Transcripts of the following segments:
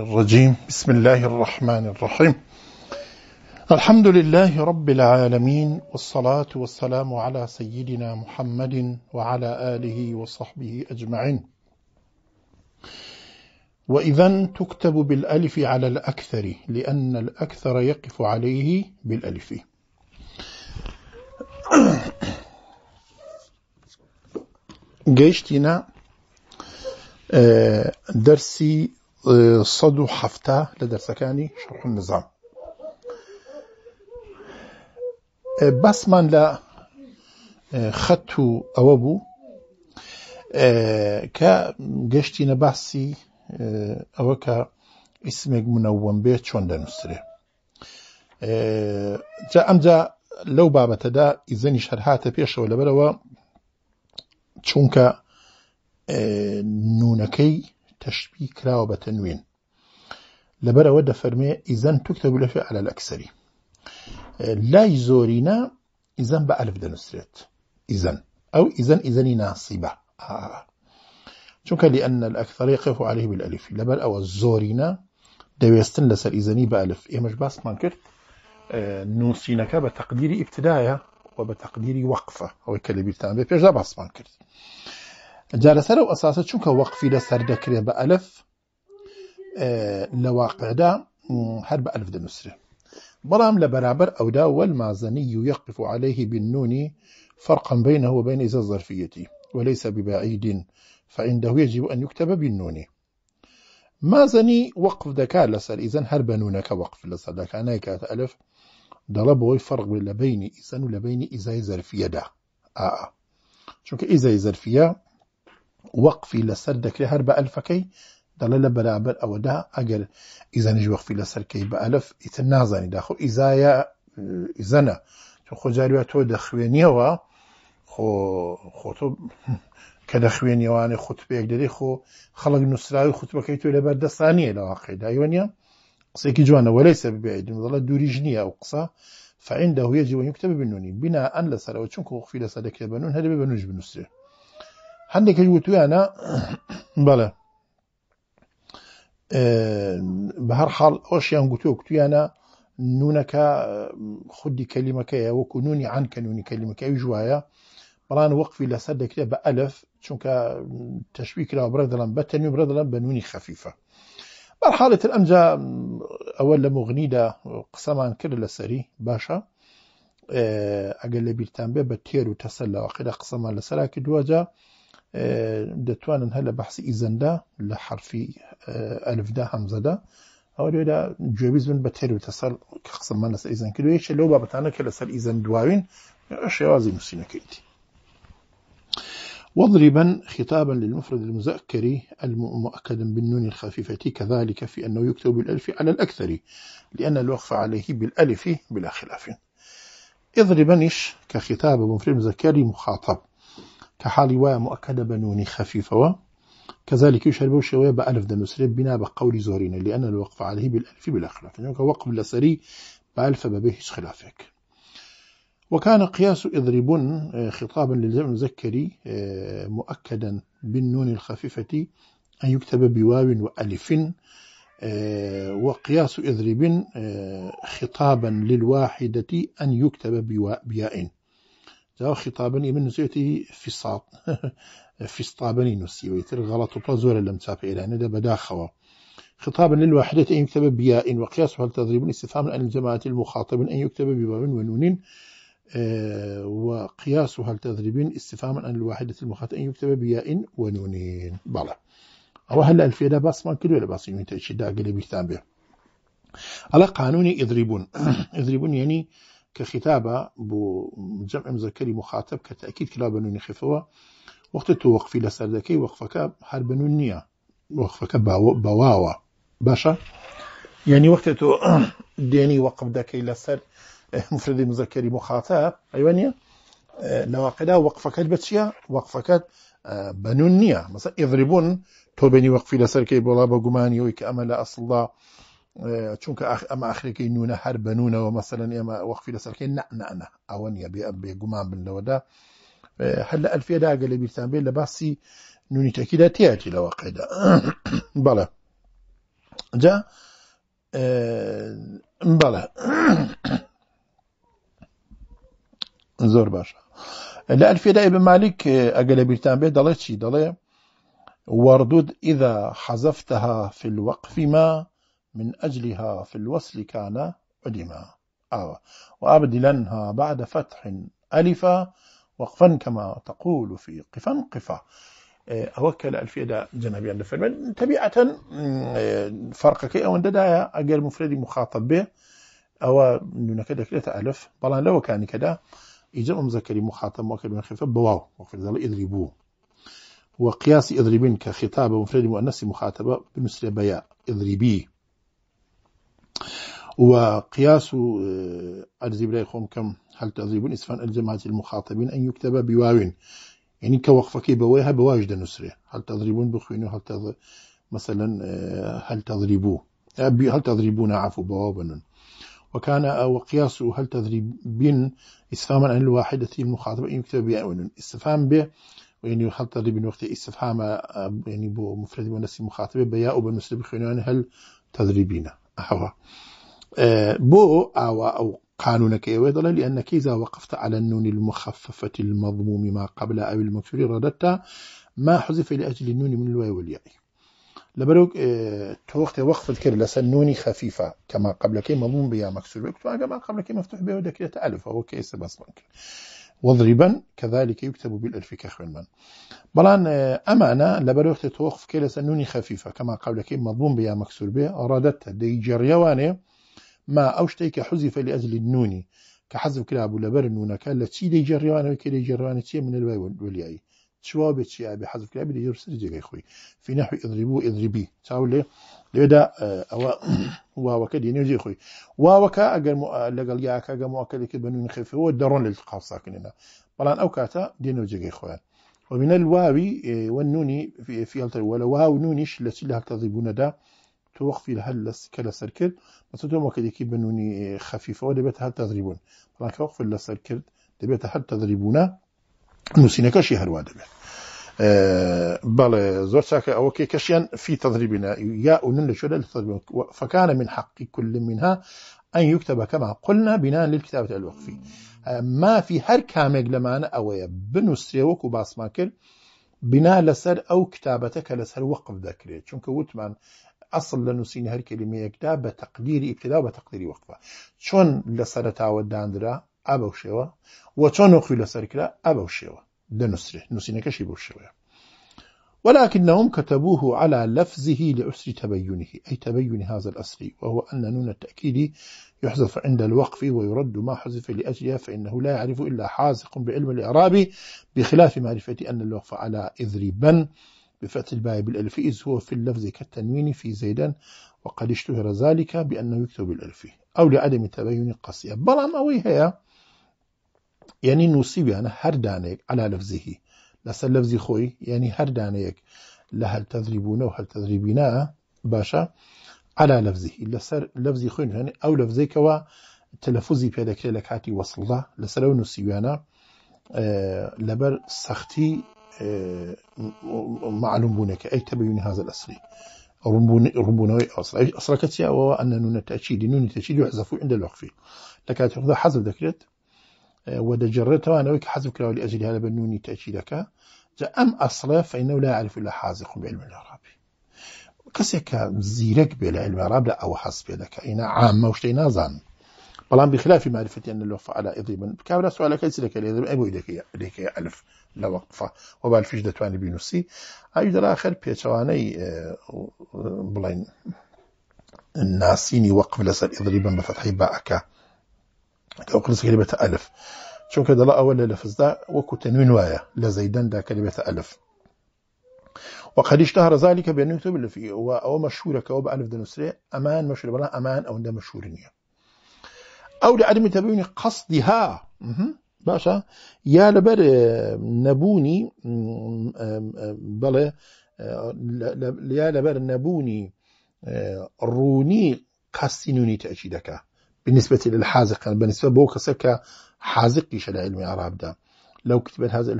الرجيم بسم الله الرحمن الرحيم الحمد لله رب العالمين والصلاة والسلام على سيدنا محمد وعلى آله وصحبه أجمعين وإذا تكتب بالألف على الأكثر لأن الأكثر يقف عليه بالألف جيشتنا آه، درسي سەد و هەفتە لە دەرسەکانی شەڕ نظام بەسمان لە خەت و ئەوە بوو کە گەشتینە باسی ئەوە کە ئیسمێک منەوەم بێت چۆن دەنووسێ جا ئەمجا لەو بابەتەدا ئیزەنی شەرهاتە پێشەوە لەبەرەوە چونکە نونەکەی تشبيه کراوە بتنوين لبرا ودا فرمي إذن تكتب لفع على الأکسری لای زۆرینە ئیزەن بألف ئەلف دەنووسرێت أو إذن ئیزەن ناصبة ناسیبە آه. چونکە لأن الأكثر يقف عليه بالألف لبل أو الزورينا دەوێستن لەسەر ئیزەنی بەلف ئێمەش باسمان کرد آه، نووسینەکە بە تەقدیری ئیبتدایە و بە تەقدیری وەقفە ئەوەی کە لە بیرتان بێ جارە سەر و ئەساسە چونکە وەقفی لە سەر دەکرێت بە ئەلف دا آه، واقعدا الف بە ئەلف دەنووسێت بەڵام لە بەرابەر ئەودا والمازني يقف عليه بالنون فرقا بينه وبين إذا الظرفية وليس ببعيد فعنده يجب أن يكتب بالنون مازني وقف دكا لسر اذا هرب نونك وقف لسر دكا كات ألف دلب ويفرق لبين اذا ولبين إذا ظرفية دا آآ آه. چونك آه. إذا ظرفية وەقفی لەسەر دەکرێت هەر بە ئەلفەکەی دەڵێ لە بەرابەر ئەوەدا ئەگەر ئیزانیش وەقفی لەسەرکەی بە ئەلف ئیتر نازانی داخۆ ئیزایە ئیزەنە چون خۆجاروە تۆ دەخوێنیەوە خۆ خۆتۆ کە لە خوێنیوانێ خوتبێک دەری خۆ خەڵک نووسراوی خوتبەکەی تۆ لەبەر دەسانیە لە واقعی داوەنیە قسێکی جوانە وەلەی سەر بێدن دەڵە دووریژ نییە و قسە فعین دەهویە جیوەنی کوتە ببنونی بینە ئەن لەسەرەوە چونکە خفی لەسەر دەکرێ بنون هەر بە نوش بنووسێ هەندێکش وتویانە بەڵێ بلا هەر حاڵ ئەوشیان گوتو گوتویانە نونەکە خودی کەلیمەکەیە وەکو نونی عن کەنونی کەلیمەکە ئەوی ژواایە بەڵان وەقفی لەسەر دەکرێت بە ئەلف چونکە تەشوی کرا بڕە دەڵم بە تەنوی بڕە دەڵم بە نونی خەفیفە بەرحالێت قسما ئەوە لسري باشا قسەمان بيرتان لەسەری باشە ئەگەر لە قسما بێ بە آه، دەتوانن هەر لە بەحسی ئیزەندا لە حرفی آه، دا هەمزەدا ئەوەدا گوێبیز بن بە من سەر قسممان لەسەر ئیزان کردو یەکێ لەو سال ايزن دوارين ايش يوازي شێوازی نووسینەکەیتی وضربا خطابا للمفرد المذكر المؤكد بالنون الخفيفة كذلك في أنه يكتب بالألف على الأكثر لأن الوقف عليه بالألف بلا خلاف اضربا إيش كخطاب مفرد مذكر مخاطب كحال وایە مؤكدة بنون خفيفة و كذلك يشهر شوية بألف دنسري بنا بقول زهرين لأن الوقف عليه بالألف بلا خلاف يعني وقف لسري بألف ببهش خلافك وكان قياس إضرب آه، خطابا للجمع المذكري آه، مؤكدا بالنون الخفيفة أن يكتب بواو وألف آه، وقياس إضرب خطابا للواحدة أن يكتب بياء خطابنی من نووسێتی فیسات غلط نووسیویتر غەڵەت و زۆرە لەم بدأ بەداخەوە خطابا للواحدة أن يكتب بياء وقياس هل تضريب استفهام أن الجماعة المخاطب أن يكتب بباء ونون آه، وقياس هل تضريبين استفهاما عن الواحدة المخاطب أن يكتب بياء ونون بلى أو هل الفيدا باس ما كله باس ينتهي شدة قلبي به على قانوني يضربون يضربون يعني كخطابة بو جمع مذكري مخاطب كتأكيد كلا بنوني خفوة وقت تو وقفي لسردكي وقفك هار بنونية وقفك بواوا باشا يعني وقت تو ديني وقف داكي لسر مفرد مذكري مخاطب ايوانيا نواقدا آه، وقفك البتشيا وقفك آه، بنونية مثلا اضربون تو بني وقفي لسر كي بولا بقماني ويك امل اصل الله آه، اما چونکە ئەمە ئاخریەکەی نونە اما بنونەوە مەسەرەن ئێمە وەخفی لەسەرکەی نەعنە ئەوە نیە بێگومان بنەوەدا هەر آه، لە ئەلفێدا گە لە بیران بێت لە باسی نونیتەکیدا تیاتی لەوە قەیدا بەڵە جا آه، بەڵە زۆر باشە لە ئەلفێدای بمالیک ئەگە لە بیران بێت دەڵێ چی دەڵێ وردود إذا حذفتها في الوقف ما من أجلها في الوصل كان عدما أو آه. وأبدلنها بعد فتح ألفا وقفا كما تقول في قفا قفا آه، أوكل الفيدا جنبي عند فرمان طبيعة آه، فرق كي أو دايا أقل مفردي مخاطب به أو نونا كده كده تألف بلان لو كان كده إجا أم مخاطب موكل من خفة بواو وفي ذلك إضربوه وقياس إضربين كخطاب مفردي مؤنس مخاطبة بالنسبة بياء إضربيه وقياس آه، أرزيب بلاي خوم كم هل تعذيبون إسفان الجماعة المخاطبين أن يكتب بواوين يعني كوقفك بواها بواجد نسرة هل تضربون بخوينه هل تض... مثلا آه، هل تضربوا آه، هل تضربون عفو بوابن وكان وقياس هل تضربين استفهاما عن الواحدة المخاطبة أن يكتب بأون استفهام به يعني هل تضربين وقت استفهام يعني بمفرد ونسي مخاطبة بياء وبنسرة بخوينه يعني هل تضربينه آه، بو أو أو ئەو قانونك يوضل لأنك إذا وقفت على النون المخففة المضموم ما قبل أو المكسور رددت ما حذف لأجل النون من الواو والياء لبروك اه توقت وقف الكر لس النون خفيفة كما قبل كي مضموم بيا مكسور كما قبل كي مفتوح بيا ودك ألف هو كيس بس ممكن وضربا كذلك يكتب بالالف كخوانما بلان آه، امانا لبروخت توخف كلا سنوني خفيفه كما قال لك مضمون بها مكسور بها ارادت ديجر يواني ما اوشتيك حذف لاجل النوني كحذف كلا لبر النون كان لتي ديجر يواني وكي ديجر يواني من الواي والياي يعني بحذف شوابێت چی بە حەزف کرا بێت سر جێگەی خۆی هو هو ئەدریبی چاو لێ لێدا ئەوە واوەکە دینێژێ خۆی واوەکە ئەگەر لەگەڵ یاکە گەمواکەێکی بنوون خێفەوە دەڕۆن لە قاساکنێنە بەڵان ئەو کاتە دێنەوە جێگەی خۆیان ومن الواو آه، والنون في في التر ولا واو نون ايش التي لها تضربون دا توقف الهل كلا سركل مثلا ما كده كي بنوني آه، خفيفه ودبت هل تضربون طبعا كوقف سركل دبت هل تضربونه نووسینەکەشی هەروە دەبێت بەڵێ زۆر چاکە ئەوە کێ کەشیان فی تضریبنا یا ونن لە شوێدە فكان من حق كل منها أن يكتب كما قلنا بناء للكتابة الوقفي ما في هر كامێک لەمانە ئەوەیە بنووسێ وەکو باسمان کرد بنا لەسەر لسر کتابەتەکە لەسەر وەقف دەکرێت چونکە وتمان ئەسڵ لە نووسین هەر کللیمەیەکدا بە تەقدیری ئیبتدا بە تەقدیری وەقفە چۆن لە سەرتاوە دانرا ئا شێوە و چۆن نۆخی لەسەرکرا ئا بەو شێوە دەنووسێت نووسینەکەشی بۆ شێوەیە ولكنهم كتبوه على لفظه لأسر تبينه أي تبين هذا الأصل وهو أن نون التأكيد يحذف عند الوقف ويرد ما حذف لأجلها فإنه لا يعرف إلا حاذق بعلم الإعراب بخلاف معرفة أن الوقف على إذربا بفتح الباء بالألف إذ هو في اللفظ كالتنوين في زيدا وقد اشتهر ذلك بأنه يكتب بالألف أو لعدم تبين قصية بلام أوي هي یعنی نوسیبیان هر دانیک على لفظیه لسا لفظی خوي يعني هر دانیک لحل تذریبونه و حل تذریبینه باشه على لفظه لسر لفظي خوي يعني او لفظي كوا تلفظي في ذكر لك هاتي وصل له لسر ونو سيوانا لبر سختي معلوم بونك اي تبين هذا الاصلي ربون ربون اصلا اصلا كتيا وهو ان نون التاكيد نون التاكيد يحذف عند الوقف لك هذا حذف ذكرت و دەجێڕێتەوە أنا کە حەزم لأجل هذا بنوني هەرە بە نونی تەجیرەکە جە لا يعرف إلا حازق بعلم العربي کەسێک کە زیرەک بێ لە أو حسب ئەوە حەز عامة دەکە ئینا عامە بخلاف شتەی أن لو فعل إضربا كابلا سؤال كيس لك الإضرب أبو إليك إليك ألف لا وقفة وبال فيش دتواني بينوسي أي آخر بيتواني آه، بلين ناسيني وقف لسال إضربا بفتحي باءك أقرز كلمة ألف لا اول ئەوە دا لەفزدا وەکو تەنوین لا لە دا كلمه الف وقد اشتهر ذلك بأن يكتب اللي فيه هو أو مشهورة كأو بألف دنسري أمان مشهور بلا أمان أو ده مشهور أو لعدم تبين قصدها باشا يا لبر آه، نبوني آه، آه، بلا يا لبر نبوني روني قصدي نوني تأشيدك بالنسبة للحازق يعني بالنسبة بو كسكا حازق شل علمي عرب دا لو كتبت هذا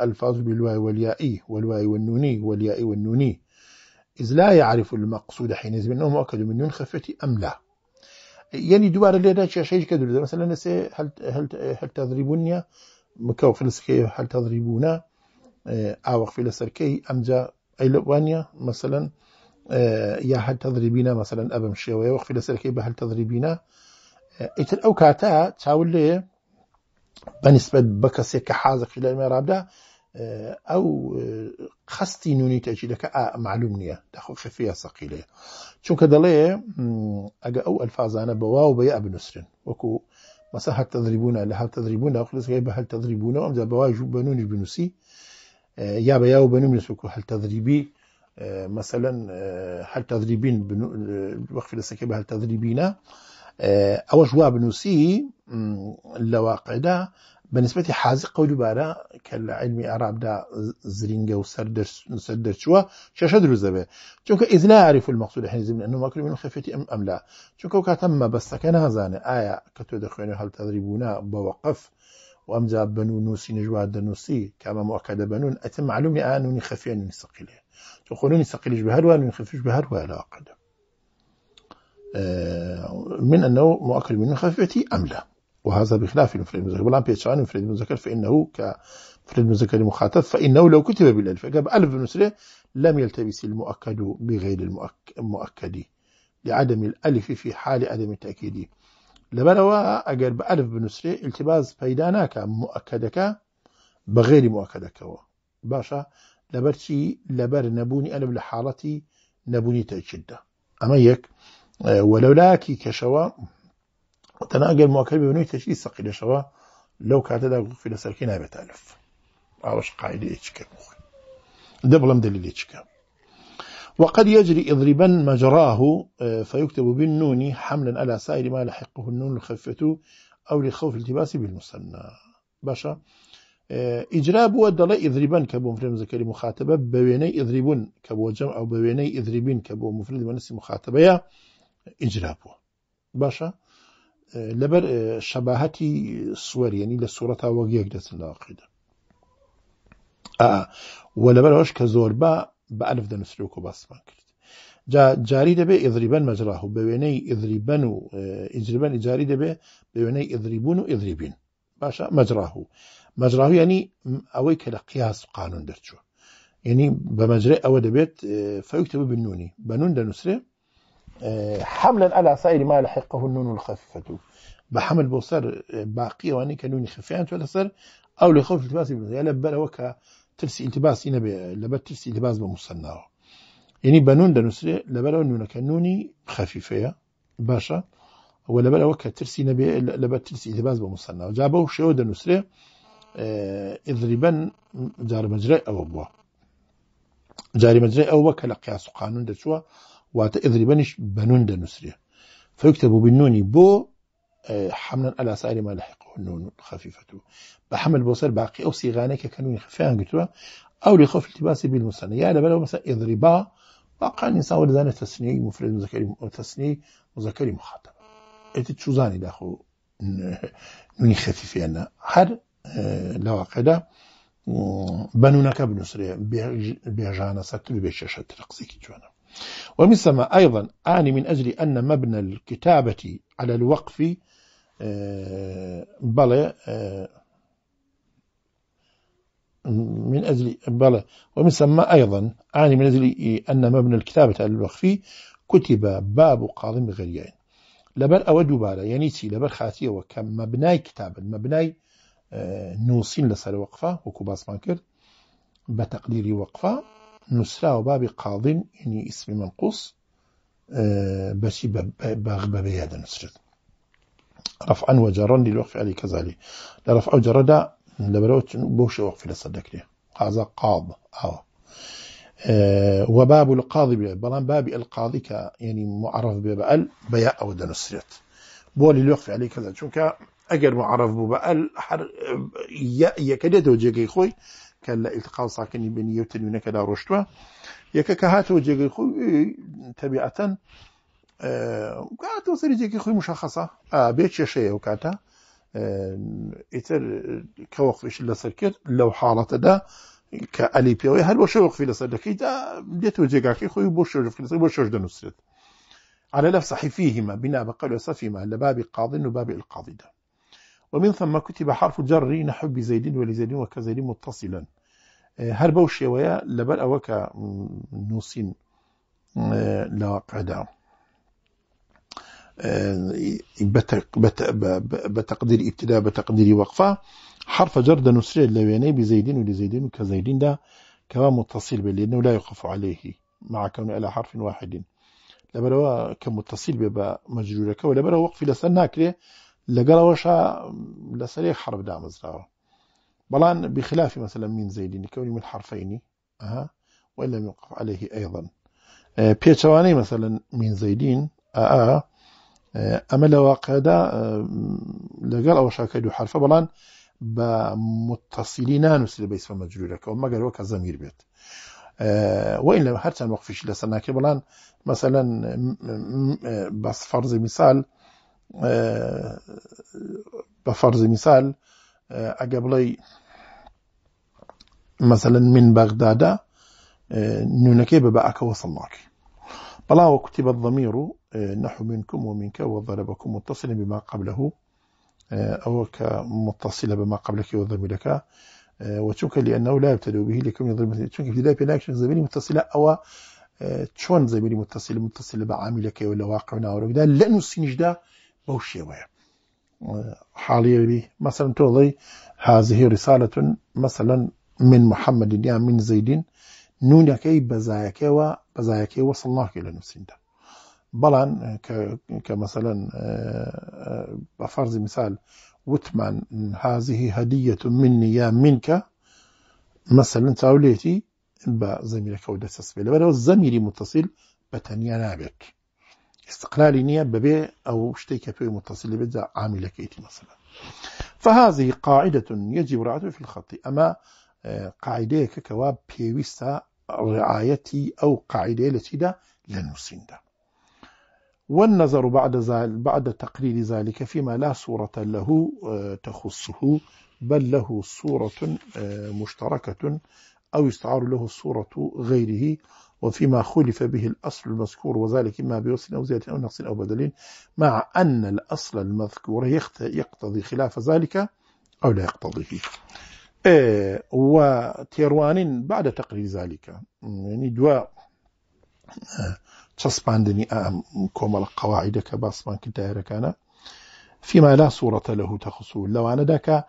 الفاظ بالواي والياء والواي والنوني والياء والنوني إذ لا يعرف المقصود حين يزمن أنه مؤكد من نون خفتي أم لا يعني دوباره هل هل هل دووردا مەسە لە نسێ هل تضربونا فلسکی آه، في ئاوەخفی أم جا ئەمجا ئەیلوانە آه، يا هل هەلتەذریبینە مثلا ئەبم شێوەیە وەخفی لە سەرکەی بهل هەلتەذریبینە ئیتر او کاتە چاول لێ بەنسبت بە کەسێک کە حازەکی او مێرابدا ئەو خستی نونی تەجیلەکە آه، معلوم نییە دەخۆشەفە سەقی لێ چونکە دەڵێ ئەگە او ئەلفازانە بەواو بە ئەبنووسن وەکو مەسە هەر تەدریبووە لە هەر تەدریبوونا خلسگەی بە هەل تەدریبوونەوە ئەمدا بەوای ژوو بەنونی بنووسی یا آه، بە یاو بنوم نسوکو هەل تەدریبی آه، مثلا بنو وقف وەخفلسەکە بە هەل تەدریبینە آه، او ژوا بنووسی لە واقعدا حازق و دووبارە کە لە علمی عرابدا زرینگە و سەر دەرچووە شەشە دروزە بێ اذن ئیزلا المقصود المەقصود حیزم لە نومەکر من أم لا. ئەملا چونکە و کاتە مەبەستەکە نازانێ ئایا کە تۆ دەخوێنێ هل بەوەقف بوقف بن بنو نوسي نژوار دەنووسی کامە موکە دەبنون ئەتم معلومی ئانونی خەفێنی سەقیلێ چۆ خۆنی سەقلیش بە هەروان خفش بە هەروە لەواقدە آه، من أنه مؤكد من خفيفة أم لا وهذا بخلاف المفرد المذكر بلان بيتش عن الانفراد المذكر فإنه كانفراد المذكر المخاطب فإنه لو كتب بالألف أجاب ألف سرية لم يلتبس المؤكد بغير المؤكد لعدم الألف في حال عدم التأكيد لبروا أجر بألف سرية التباس بيدانك مؤكدك بغير مؤكدك باشا لبرتي لبر نبوني أنا لحالتي نبوني تأكيد أما يك آه، ولولاكي كشوا تەنا ئەگەر موکە ببنەوەی تەشی شوا لو لەو کاتەدا گوفی لە سەرکی نابێت ئەلف ئاوەش قایدەیە يتشكى بخۆی دە وقد يجري اضربا مجراه آه، فيكتب بالنون حملا على سائر ما لحقه النون الخفته أو لخوف التباس بالمثنى باشا آه، اجراب بووە دەڵێ ئیدریبن مفرد بۆ فرێم زەکەری مخاتبە بەوێنەی ئیدریبوون او بۆ جەم ئەو بەوێنەی ئیدریبین کە بۆ مفرد بەنسی ئیجرا بووە باشە لەبەر شەباهەتی سوەریێنی لە سوورەتا وەگەیەک دەچن لاقیدا وە لەبەر هەش کە زۆر با بە ئەلف دەنووسرۆک و باسمان کرد جاری دەبێ ئێذریبەن مەجرراح و بە وێنەی ئێذریبەن و ئیجربەن جاری دەبێ بە وێنەی ئێذریبوون و ئێذریبین باشە مەجرراح و مەجرراوی ینی ئەوەی کە لە قیاس قانون دەرچوە یعنی بە مەجرێ ئەوە دەبێت فەوکتە بنونی بەنون دەنووسێ حملا على سائر ما لحقه النون الخفيفة بحمل بوصر آه، باقية واني كنوني خفيفة ولا سر أو لخوف التباس يعني لبلا وكا ترسي التباس هنا لبلا ترسي التباس بمصنع يعني بنون دنسري لبلا نون كنوني خفيفة باشا ولا بلا وكا ترسي نبي لبلا ترسي التباس بمصنع جابوا شو دنسري اضربن آه، جار مجرى أو بوا جاري مجرى أو بوا كلا قياس قانون دشوا وات اذربنش بنون دا نسرية فيكتب بالنون اه، بو حملا على سائر ما لحقه النون خفيفة بحمل بوصل باقي أو صيغانك كانون خفيان قلتوا أو لخوف التباس بالمثنى يعني لبلا مثلا اضربا واقع الإنسان ولدان تسني مفرد مذكري تسني مذكري مخاطب أنت شو زاني داخو نوني خفيفة اه، أنا هر لواقع ده بنونك بنووسێ بيجانا سەر بێ شەشە ترقسێکی ومن ثم أيضا أعني من أجل أن مبنى الكتابة على الوقف آه، بلى آه، من أجل بلى ومن ثم أيضا أعني من أجل أن مبنى الكتابة على الوقف كتب باب قاضم غريان لبر أو بالا يعني تي لبر خاتية وكم مبناي كتابا مبناي آه، نوصين لسر وقفة وكوباس مانكر بتقدير وقفة نسرا وباب قاض يعني اسم منقوص اه، بشي باغ بابي نسرد رفعا وجرا للوقف عليه كذلك لرفع وجرا دا لبروت بوش وقف لصدق لي هذا قاض آه. اه، أو أه وباب القاضي بلان باب القاضي ك يعني معرف ببال بياء أو دنسرت بول لوقف عليه كذا شو أجر معرف ببال حر يا يكدي توجيه خوي کە لە ئیتقال ساکنی بینی و تلیونەکەدا ڕۆشتووە یەکە کە هاتەوە جێگەی خۆ تەبیعەتەن کاتەوە سەری جێکی خۆی مشخصە بێ کێشەیە و کاتە ئیتر کەوەخش لەسەر کرد لەو حاڵەتەدا کە ئەلی پێەوەی هەر بۆ شەوەخفی لەسەر دەکەیت دێتەوە جێگاکەی خۆی بۆ شەژفکردن بۆ شەش دەنووسێت على لف صحيفيهما بنا بقل وصفهما لباب قاض وباب القاضي ده ومن ثم كتب حرف جر نحو بزيد ولزيد وكزيد متصلا هەر بەو شێوەیە لەبەر ئەوە کە نووسین لەوە بتقدير ابتداء بتقدير وقفة حرف جر وەقفا حرفە جەر دەنووسرێت لە وێنەی دا كما متصل به لأنه لا يقف عليه مع كونه على حرف واحد لەبەرەوە كمتصل متصل مجرورك بە وقف و لەبەرەوە لەگەڵەوەشا لەسەر یەک حرف دامەزراوە بلان بخلاف مثلا من زیدینی كوني من حرفینی وان لم يوقف عليه أيضا بيتشواني اه، مثلا من زيدين آآ أما لو قادا لقال أو كيدو حرف بلان بمتصلين نسل بيس مجرورك وما قالوا كزمير بيت وإن لم حتى نوقفش لسناك بلان مثلا بس فرض مثال آه، بە فەرزی مثال ئەگە آه، بڵێ مثلا من بغدادا آه، نونەکەی بە بەعکەوە سڵناکی بەڵاوە کوتی بە ضەمیر نحو منكم ومنك وضربكم متصلا بما قبله أو كمتصلة بما قبلك وضميرك وتشوك لأنه لا يبتدأ به لكم يضرب تشوك ابتداء بلاكشن زميلي متصلة أو تشون زميلي متصلة متصلة بعاملك ولا واقعنا ورقدا لأنه السنجدة بوشيوية حاليبي مثلا توضي هذه رسالة مثلا من محمد يا من زيدين نون كي بزايكي و بزايكي وصلناه إلى نسين ده كمثلا بفرض مثال وثمان هذه هدية مني يا منك مثلا توليتي بزميلك ودسس بلا بلا والزميلي متصل بتنيا نابت استقلالي نية ببيع أو شتي كفي متصل بدا عامل كيتي مثلا فهذه قاعدة يجب رعايتها في الخط أما آه، قاعدة ككواب بيويستا رعايتي أو قاعدة التي دا لنسين دا والنظر بعد, بعد تقرير ذلك فيما لا صورة له آه، تخصه بل له صورة آه، مشتركة أو يستعار له صورة غيره وفيما خلف به الأصل المذكور وذلك إما بوصل أو زيادة أو نقص أو بدلين مع أن الأصل المذكور يقتضي خلاف ذلك أو لا يقتضي فيه إيه، وتيروان بعد تقرير ذلك يعني دواء أم آه، آه، كومل القواعد قەواعیدەکە باسمان كان فيما لا صورة له تخصو لەوانەداکە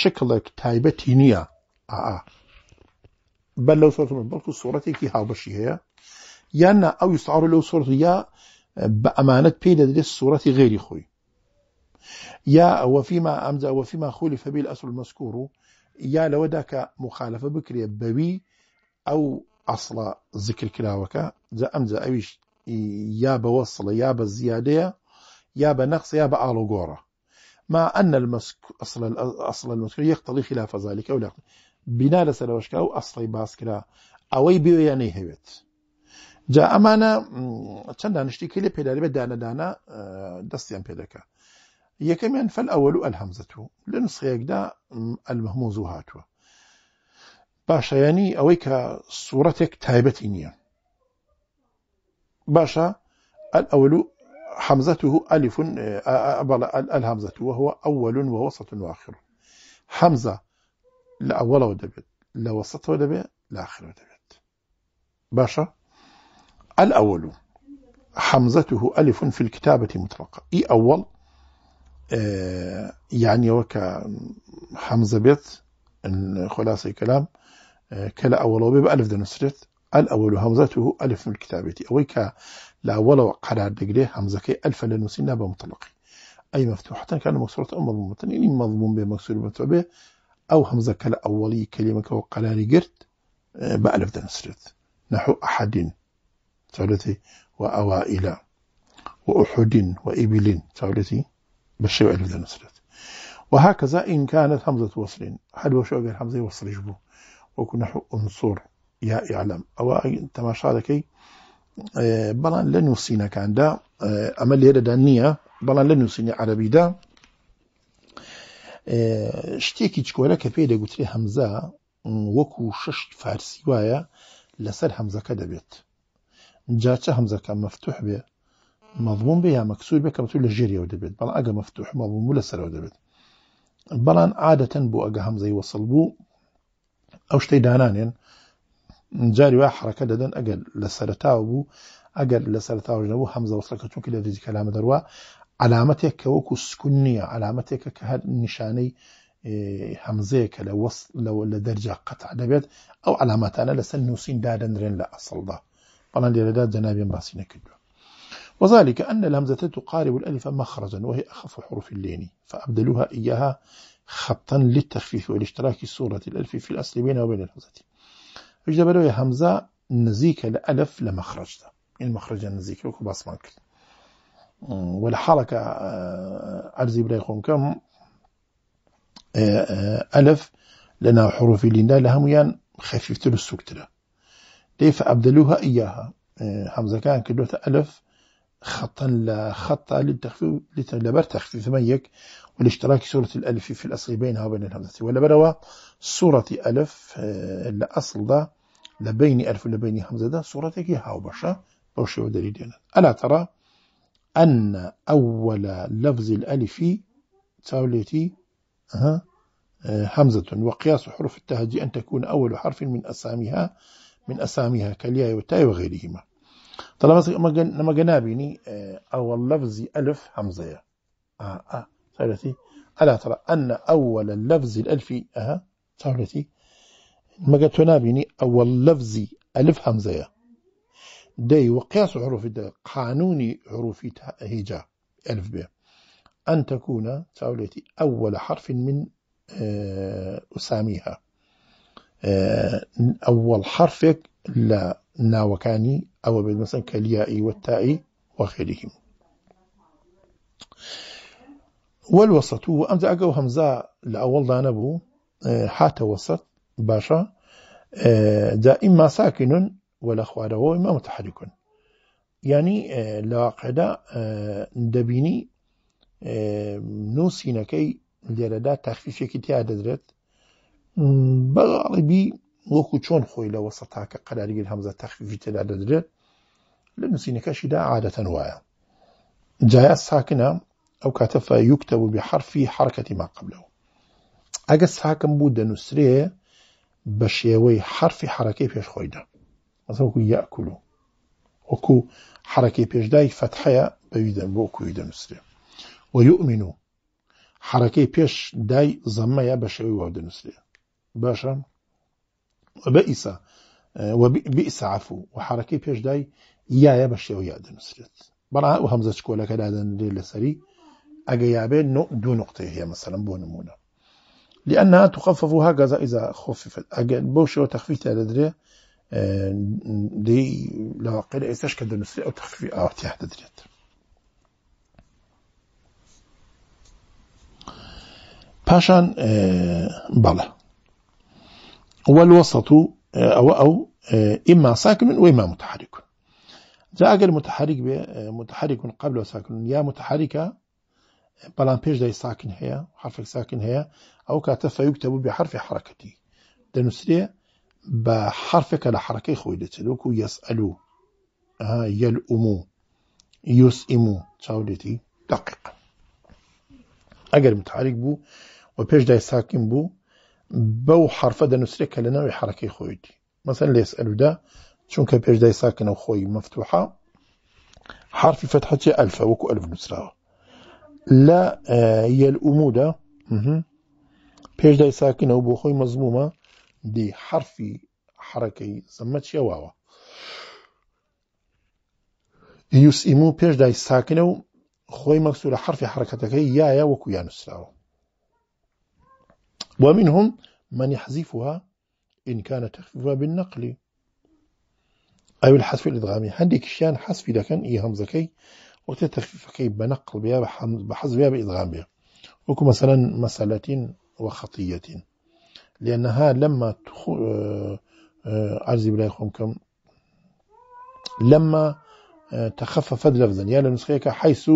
شکڵێک تایبەتی نییە آه. آه. بل لو لەو سۆرتمە كي هاو هاوبەشی هي يانا او يستعار لو صورت يا بأمانة بيدا دي الصورة غيري خوي يا وفيما أمزا وفيما خولف به الأصل المذكور يا لو داك مخالفة بكري بوي أو أصل ذكر كلاوكا ذا أمزا أويش يا بوصل يا بزيادة يا بنقص يا بآلوغورا مع أن المسك أصل, أصل المسك يقتضي خلاف ذلك أو لا بینا لەسەرەوەشکا و ئەسڵی باسکرا ئەوەی بێیانەی هەوێت جا ئەمانە چەند دانیشتی کلی پێداری بە دانەدانە دەستیان پێدەکە یەکەمیان فەل ئەوەل و ئەلهەمزەت و لە نسخەیەکدا ئەلمەمۆز و هاتووە باشایانی ئەوەی کە سوورەتێک تایبەتی نییە باشە ئەلئەول و حمزته ألف بل الهمزة وهو أول ووسط وآخر حمزة لأوله ئەوەڵەوە لوسطه لە لآخره دەبێت باشا الأول حمزته ألف في الكتابة مطلقة إي أول آه، يعني وكا حمزة بيت خلاصة كلام آه، كلا أول وبيب ألف دا نسرت الأول همزته ألف في الكتابة أويكا لا أول قرار دقريه همزة كي ألف لنسينا بمطلق أي مفتوحة كان مكسورة أم مضمومة إن مضموم بمكسور مكسور أو همزة كالأولي كلمة وقلاني قرت بألف آه، دنسرت نحو أحد تعرتي وأوائل وأحد وإبل تعرتي بشيء ألف دنسرت وهكذا إن كانت همزة وصل حد وشو أقل همزة وصل يجبو وكن نحو أنصر يا إعلام أو تماشى لكي آه، بلان لن يصينا كان دا آه، أمل هذا دانية بلان لن يصينا عربي دا شتێکی چکۆرە کە پێی دەگوترێ هەمزە وەکو شش فارسی وایە لەسەر هەمزەکە دەبێت جاچە هەمزەکە مەفتوح بێ مەضمون بێ یا مەکسور بێ کەمتو لە ژێریەوە دەبێت بەڵ ئەگە مەفتوح مەڵمو لەسەرەوە دەبێت بەڵام عادەتەن بۆ ئەگە هەمزەی وەسڵ بوو ئەو شتەی دانانێن جاری وا حرەکە دەدەن ئەگەر لە سەرتاو بوو ئەگەر لە سەرتاوژەوە هەمزە وسەکە چونکی لە ریزیکەلامە دەروە علامتك كوكو سكنية علامتك نییە نشاني کە هەر وصل لو لدرجة قطع دبيت أو علامات أنا دەبێت نوسين علاماتانە رين لا أصل لە ئەسڵدا بەڵند لێرەدا جەنابێن باسی وذلك أن الهمزة تقارب الألف مخرجا وهي أخف حروف اللين فأبدلوها إياها خطا للتخفيف والاشتراك صورة الألف في الأصل بينها وبين الهمزة يا همزة نزيك لألف لمخرج المخرج النزيك يعني مخرج نزيك وكو باسمان والحركة عرزي خون كم آه، آه، ألف لنا حروف لنا لهم يان خفيفة السكتلة ليف أبدلوها إياها آه، حمزة كان كدوت ألف خطا لا خطا للتخفيف لتلبر تخفيف ميك والاشتراك سورة الألف في الأصل بينها وبين الهمزة ولا بروا سورة ألف الأصل ده لبين ألف لبين همزة ده سورة كي هاو بشا بوشي ودليل ألا ترى أن أول لفظ الألف تاولتي أه همزة وقياس حروف التهجئ أن تكون أول حرف من أسامها من أسامها كالياء والتاء وغيرهما طالما لما قلنا أو أول لفظ ألف همزة آه آه ألا ترى أن أول لفظ الألف أه تاولتي ما قلت أول لفظ ألف همزة دي وقياس حروف الدال قانوني حروف هجاء ألف ب أن تكون تاوليتي أول حرف من آه، أساميها آه، أول حرفك لا ناوكاني أو مثلا كالياء والتاء وخيرهم والوسط هو أمزا أقو همزا لأول دانبو آه، حات وسط باشا دائما ساكن ولا ولاخوارەوە ما متحركون يعني آه، لاقدا آه، دبيني آه، نوسينكي لردا تخفيفي كي تعددرت بغالبي وكو چون خوي لوسطا كقرار يجل همزة تخفيفي تعددرت لنوسينكاشي دا عادة وايا جايا ساكنه او كاتف يكتب بحرف حركة ما قبله اگه ساكن بود نسره بشیوی حرف حرکه پیش خویده ئەزەکو یاکولو وكو حرەکی پێشدای فەتحەیە بەویدەن بوكو کوی دەنووسێ وەیؤمن و حرەکەی پێش دای زەممەیە بە شێوی وا دەنووسێ باشە عفو و بيش داي دای یایە بە شێوە یا دەنووسێت شكولا و هەمزە کۆلەکە دادەنرێ لەسەری ئەگە یابێ دوو نقطەی هەیە مەسەلم بۆ لأنها تخفف هكذا إذا خففت أجل بوش وتخفيف تدري دي لو استشكل بالنسبة أو تخفيضات يحدثت پاشان آه، بەڵە والوسط آه، او او آه، اما ساکن وما متحرك جاء ئەگەر متحرك بێ متحرك قبل وساكن يا متحركة بلان پێش دای ساکن هەیە حرف ساکن هەیە او کاتە فەیوکتەبوو بێ حرفی حرەکەتی دەنووسێ بحرفك حرفێکە لە حرەکەی خۆی دەچێتوەکو یەسئلو یەلئمو آه، یوسئمو چاو دێتی دقیق ئەگەر متحرک بوو و بو دای ساکن بوو بەو حرفە دەنووسێت کە لە ناوی حرەکەی خۆیتی مەسەر لە یسئلودا چونکە پێش دای ساکنە خۆی مفتوحا حرفی ألف ئەلفە لا ئەلف نووسراوە لە دا پێش دای و بو خوي مەزمومە دي حرفی حركي سمت شواوا يوس و بيش داي ساكنو خوي مەکسو لە حركتك يا يا وكو يا نووسراوە ومنهم من يحذفها إن كان تخفيفا بالنقل أي الحذف الإدغامي هنديك شان حذف لكن إيه همزكي وقت كي بنقل بها بحذف بها بإدغام بها وكو مثلا مسألة وخطية لأنها لما أرزي بلاي خمكم لما آه، تخففت لفظا يعني لنسخيك حيث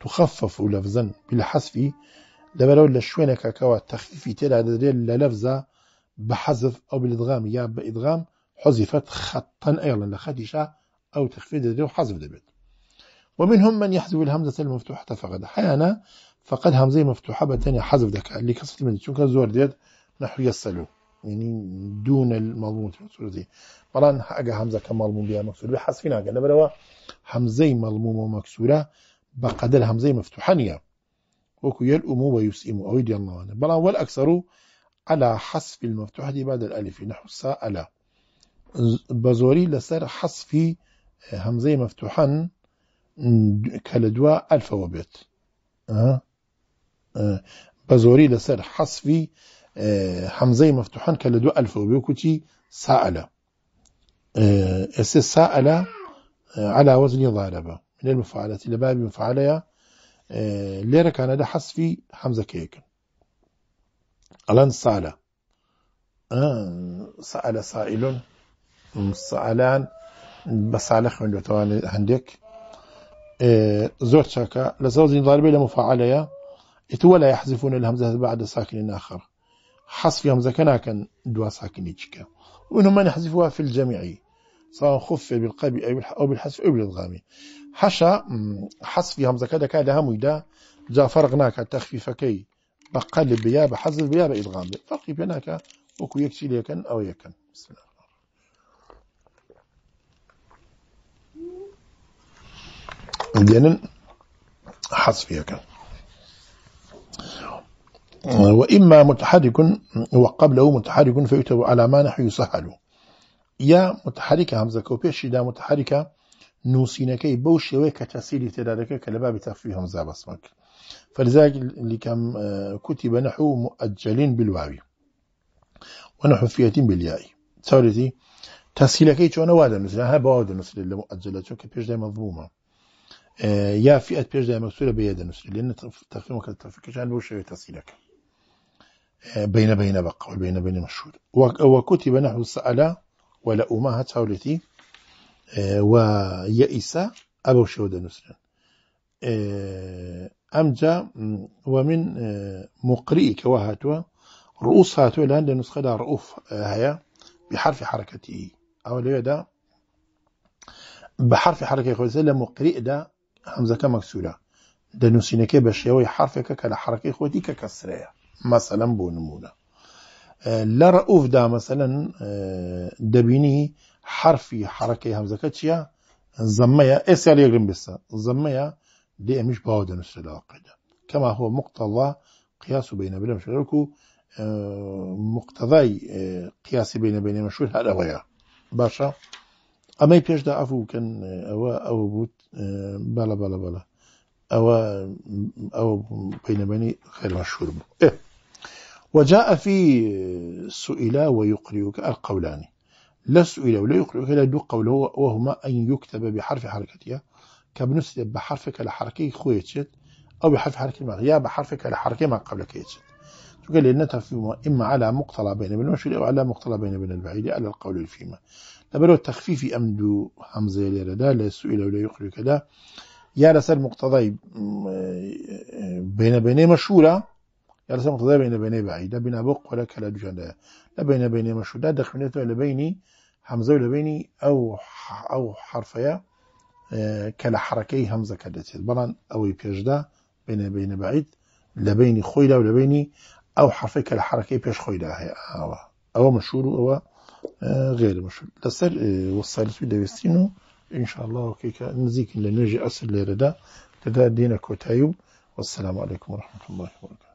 تخفف لفظا بالحذف لبرو لشوينك كوا تخفيفي تلا للفظة بحذف أو بالإدغام يا بإدغام حذفت خطا أيضا لخديشة أو تخفيف دري وحذف دبيت ومنهم من يحذف الهمزة المفتوحة فقد أحيانا فقد همزة مفتوحة بتاني حذف اللي كسرت من شنك زور ديت نحو يسألوا يعني دون المضمون مكسورتي بلان حاجه همزه که مضمون بیا مكسور به حذف ناگه لبروا همزه مضموم مكسوره بقدر همزه مفتوحه نیه وكو يلؤم ويسئم او يدي الله بلان والاكثر على حذف المفتوحه بعد الالف نحو سألا بزوري لسر حذف همزه مفتوحا كالدواء الف وبيت أه؟ أه؟ بزوري لسر حذف آه، حمزەی مەفتوحان کە الف دوو ئەلفە بێکوتی ساعلە ئێسێ على وزن ضاربة من المفعلة لباب مفعلة آه، ليرا كان هذا في حمزة كيك ألان سائلة آه، سائلة سائل سألان بسالة خوين دوتوان هندك زور شاكا لزوزين ضاربة لمفاعلة يتولى يحذفون الهمزة بعد ساكن آخر حصف زكنا كان دوا ساكن يجيكا ومنهم من يحذفها في الجميع سواء خف بالقلب أو بالحذف أو بالإدغام حشا حذف همزة كذا كذا هم يدا جا فرق ناكا كي بقلب بيا بحذف بيا بإدغام فرق بينك وكو يكشي ليكن أو يكن بسم الله دێنن آه، وإما متحرك وقبله متحرك فيكتب على ما نحو يسهل يا متحركة همزة كوبيش دا متحركة نوسينكي بوش ويك تسيري تدارك كالباب تخفيه همزة بصمك فلذلك كم آه، كتب نحو مؤجلين بالواوي ونحو فيتين بالياء ثالثي وادا چۆنە ها بوادا هە مؤجلة دەنووسێت بيش دا مظلومة يا فئة بيش دا مكسورة بيادا بەیە لأن لێن مكتب تەفکەشان بۆ شوێت تەسیلەکە بين بين بقى والبين بين مشهود وكتب نحو سأل ولأمها تاولتي آه، ويئس أبو شهود نسران آه، أمجا ومن آه، مقرئك وهاتوا رؤوس هاتوا لأن النسخة دا رؤوف هيا بحرف حركته أو ليدا بحرف حركة خوزة لمقرئ دا همزة مكسورة دا نسينك بشيوي حرفك كالحركة حركة خوتي ككسرية مەسەلم بۆ نمونە لە ڕەوفدا مەسەن دەبینی حرفی حرەکەی هەمزەکە چییە؟ زەممەیە ئێستا لێگرم بێستا زەممەیە دێ ئەمیش باوە دەنووسە لاقیدا کەما هۆ مقتەڵا قیاس و بینە بلم شەرک و مقتەضای قیاسی بینە بینێ مەشور هەر ئەوەیە باشە ئەمەی پێشدا ئەفو بکەن ئەوە ئەوە بوت بەە بەە بەە ئەوە ئەو پینەبنی خێرمە شور بوو. وجاء في سئلا ويقرئك القولان لا سئلا ولا يقرئك لا قوله وهما أن يكتب بحرف حركتها كبنسد بحرفك لحركي خويتشت أو بحرف حركة ما يا بحرفك لحركة ما قبلك يتشت تقول لي النتف فيما إما على مقتضى بين بين المشهور أو على مقتضى بين بين البعيد على القول الفيما لبرو التخفيف أم دو همزة لردا لا سئلا ولا يقرئك لا يا رسال مقتضى بين بين مشهورة يرسم يعني قضايا بين بيني بعيد لا بين بق ولا كلا جندا لا بين بيني مشهود لا دخل حمزة ولا لبيني أو أو حرفيا آه، كلا حركي همزة كدت بلان أو يبيش يبيجدا بين بين بعيد لبيني ولا ولبيني أو حرفي كلا حركي بيش خويلة هي أو مشهور أو آه، غير مشهور لسر وصل آه، وصلت بدوستينو إن شاء الله كيك نزيك لنجي أصل لردا تدا دينا كوتايو والسلام عليكم ورحمة الله وبركاته